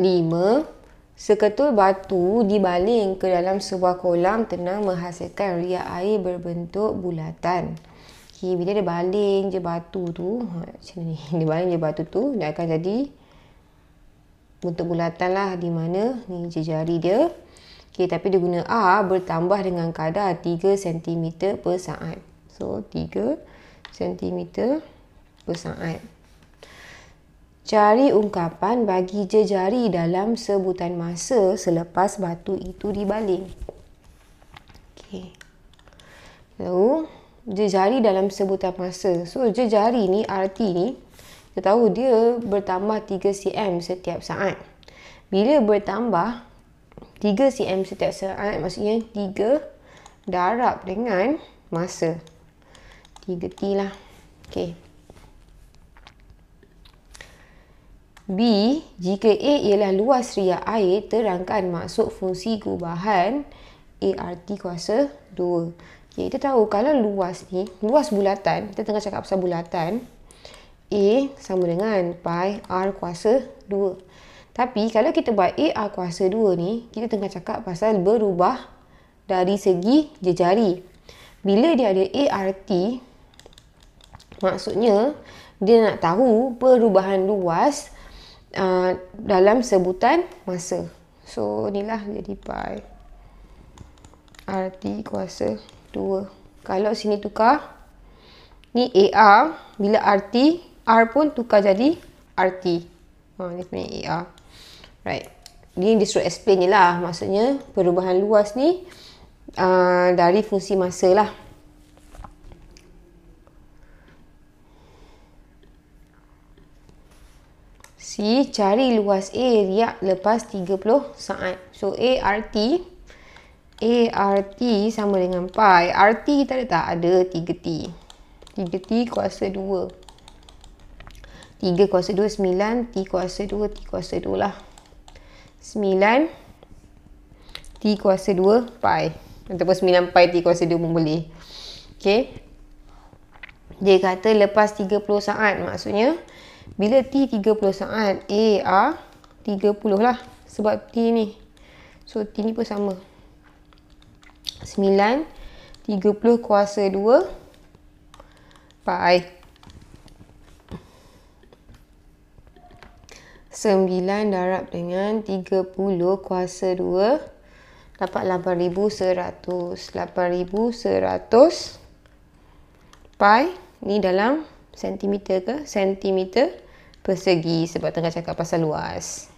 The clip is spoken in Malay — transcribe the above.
5. Seketul batu dibaling ke dalam sebuah kolam tenang menghasilkan riak air berbentuk bulatan. Okay, bila dia baling je batu tu, ha, macam ni, dia baling je batu tu, dia akan jadi bentuk bulatan lah di mana ni jejari dia. Okay, tapi dia guna A bertambah dengan kadar 3 cm per saat. So, 3 cm per saat. Cari ungkapan bagi jejari dalam sebutan masa selepas batu itu dibaling. Okay. So, jejari dalam sebutan masa. So, jejari ni arti ni, kita tahu dia bertambah 3 cm setiap saat. Bila bertambah 3 cm setiap saat, maksudnya 3 darab dengan masa. 3T lah. Okay. B. Jika A ialah luas ria air, terangkan masuk fungsi gubahan ART kuasa 2. Okay, ya, kita tahu kalau luas ni, luas bulatan, kita tengah cakap pasal bulatan, A sama dengan pi R kuasa 2. Tapi kalau kita buat AR kuasa 2 ni, kita tengah cakap pasal berubah dari segi jejari. Bila dia ada ART, maksudnya dia nak tahu perubahan luas uh, dalam sebutan masa. So inilah jadi pi RT kuasa 2. Kalau sini tukar ni AR bila RT R pun tukar jadi RT. Ha ni sebenarnya AR. Right. Ini dia suruh explain ni lah. Maksudnya perubahan luas ni uh, dari fungsi masa lah. C. Cari luas area lepas 30 saat. So, a ART. ART sama dengan pi. RT kita ada tak? Ada 3T. 3T kuasa 2. 3 kuasa 2, 9. T kuasa 2, T kuasa 2 lah. 9. T kuasa 2, lah. pi. Ataupun 9 pi, T kuasa 2 pun boleh. Okay. Dia kata lepas 30 saat maksudnya bila T 30 saat, A, A 30 lah. Sebab T ni. So, T ni pun sama. 9, 30 kuasa 2, pi. 9 darab dengan 30 kuasa 2, dapat 8,100. 8,100 pi ni dalam sentimeter ke sentimeter persegi sebab tengah cakap pasal luas